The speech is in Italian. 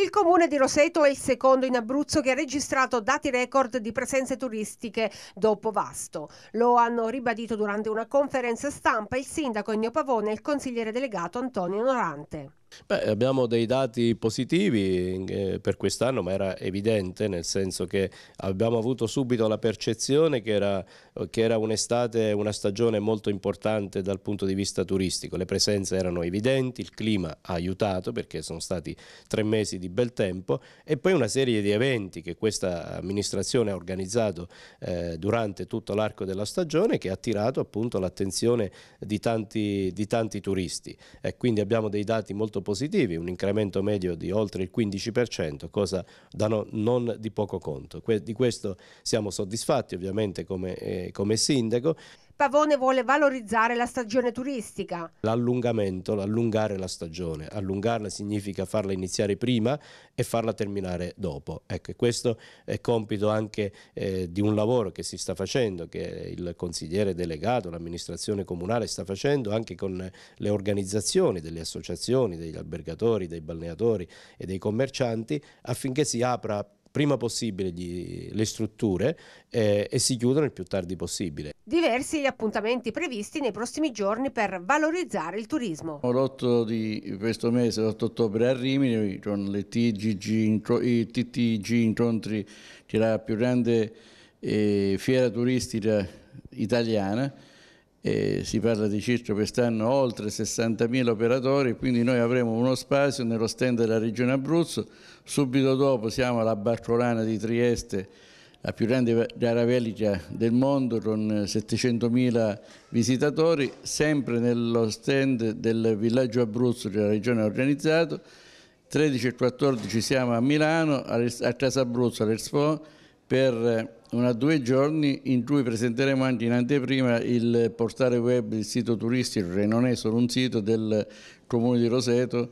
Il comune di Roseto è il secondo in Abruzzo che ha registrato dati record di presenze turistiche dopo Vasto. Lo hanno ribadito durante una conferenza stampa il sindaco Ennio Pavone e il consigliere delegato Antonio Norante. Beh, abbiamo dei dati positivi eh, per quest'anno, ma era evidente, nel senso che abbiamo avuto subito la percezione che era che era un'estate, una stagione molto importante dal punto di vista turistico. Le presenze erano evidenti, il clima ha aiutato perché sono stati tre mesi di bel tempo e poi una serie di eventi che questa amministrazione ha organizzato eh, durante tutto l'arco della stagione che ha attirato appunto l'attenzione di tanti, di tanti turisti. Eh, quindi abbiamo dei dati molto positivi, un incremento medio di oltre il 15%, cosa da no, non di poco conto. Que di questo siamo soddisfatti ovviamente come eh, come, sindaco. Pavone vuole valorizzare la stagione turistica. L'allungamento, l'allungare la stagione. Allungarla significa farla iniziare prima e farla terminare dopo. Ecco, questo è compito anche eh, di un lavoro che si sta facendo, che il consigliere delegato, l'amministrazione comunale sta facendo anche con le organizzazioni delle associazioni, degli albergatori, dei balneatori e dei commercianti affinché si apra prima possibile gli, le strutture eh, e si chiudono il più tardi possibile. Diversi gli appuntamenti previsti nei prossimi giorni per valorizzare il turismo. L'8 di questo mese, l'8 ottobre a Rimini, con le TGG, i TTG incontri, c'è la più grande eh, fiera turistica italiana eh, si parla di circa quest'anno oltre 60.000 operatori, quindi noi avremo uno spazio nello stand della Regione Abruzzo, subito dopo siamo alla Barcolana di Trieste, la più grande gara velica del mondo con 700.000 visitatori, sempre nello stand del Villaggio Abruzzo che la Regione ha organizzato, 13 e 14 siamo a Milano, a Casabruzzo all'Expo, per eh, una due giorni in cui presenteremo anche in anteprima il portale web, del sito turistico, che non è solo un sito del Comune di Roseto,